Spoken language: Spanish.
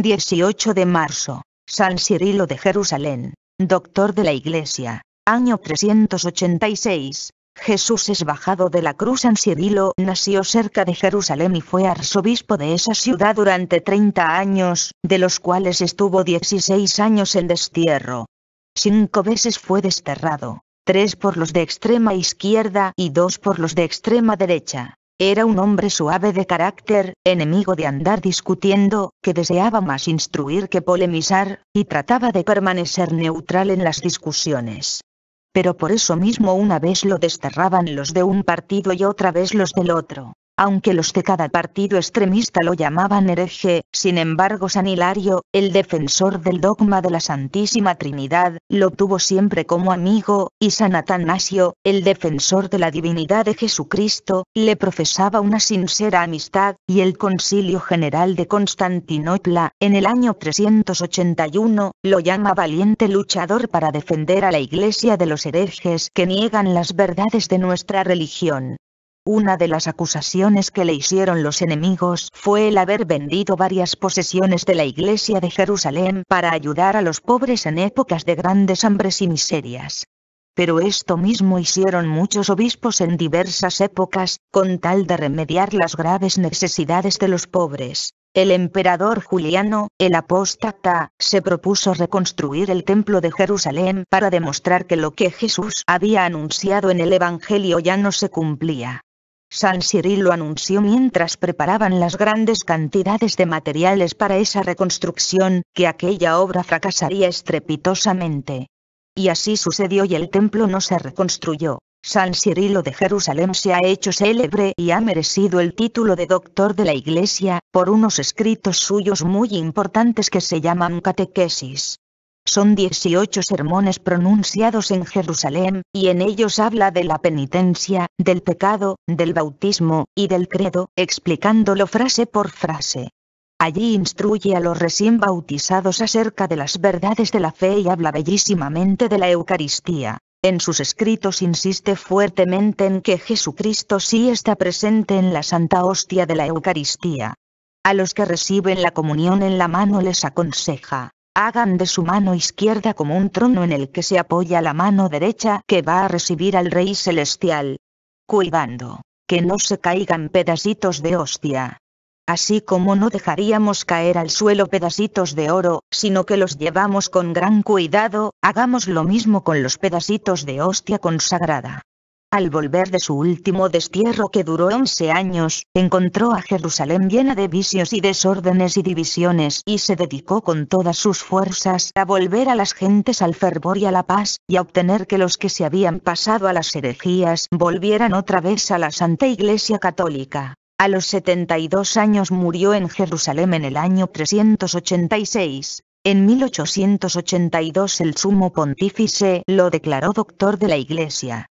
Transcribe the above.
18 de marzo, San Cirilo de Jerusalén, doctor de la Iglesia, año 386, Jesús es bajado de la cruz. San Cirilo nació cerca de Jerusalén y fue arzobispo de esa ciudad durante 30 años, de los cuales estuvo 16 años en destierro. Cinco veces fue desterrado, tres por los de extrema izquierda y dos por los de extrema derecha. Era un hombre suave de carácter, enemigo de andar discutiendo, que deseaba más instruir que polemizar, y trataba de permanecer neutral en las discusiones. Pero por eso mismo una vez lo desterraban los de un partido y otra vez los del otro aunque los de cada partido extremista lo llamaban hereje, sin embargo San Hilario, el defensor del dogma de la Santísima Trinidad, lo tuvo siempre como amigo, y San Atanasio, el defensor de la divinidad de Jesucristo, le profesaba una sincera amistad, y el Concilio General de Constantinopla, en el año 381, lo llama valiente luchador para defender a la Iglesia de los herejes que niegan las verdades de nuestra religión. Una de las acusaciones que le hicieron los enemigos fue el haber vendido varias posesiones de la iglesia de Jerusalén para ayudar a los pobres en épocas de grandes hambres y miserias. Pero esto mismo hicieron muchos obispos en diversas épocas, con tal de remediar las graves necesidades de los pobres. El emperador Juliano, el apóstata, se propuso reconstruir el templo de Jerusalén para demostrar que lo que Jesús había anunciado en el Evangelio ya no se cumplía. San Cirilo anunció mientras preparaban las grandes cantidades de materiales para esa reconstrucción, que aquella obra fracasaría estrepitosamente. Y así sucedió y el templo no se reconstruyó. San Cirilo de Jerusalén se ha hecho célebre y ha merecido el título de doctor de la Iglesia, por unos escritos suyos muy importantes que se llaman catequesis. Son 18 sermones pronunciados en Jerusalén, y en ellos habla de la penitencia, del pecado, del bautismo, y del credo, explicándolo frase por frase. Allí instruye a los recién bautizados acerca de las verdades de la fe y habla bellísimamente de la Eucaristía. En sus escritos insiste fuertemente en que Jesucristo sí está presente en la Santa Hostia de la Eucaristía. A los que reciben la comunión en la mano les aconseja, Hagan de su mano izquierda como un trono en el que se apoya la mano derecha que va a recibir al Rey Celestial. Cuidando, que no se caigan pedacitos de hostia. Así como no dejaríamos caer al suelo pedacitos de oro, sino que los llevamos con gran cuidado, hagamos lo mismo con los pedacitos de hostia consagrada. Al volver de su último destierro que duró 11 años, encontró a Jerusalén llena de vicios y desórdenes y divisiones y se dedicó con todas sus fuerzas a volver a las gentes al fervor y a la paz, y a obtener que los que se habían pasado a las herejías volvieran otra vez a la Santa Iglesia Católica. A los 72 años murió en Jerusalén en el año 386. En 1882 el sumo pontífice lo declaró doctor de la Iglesia.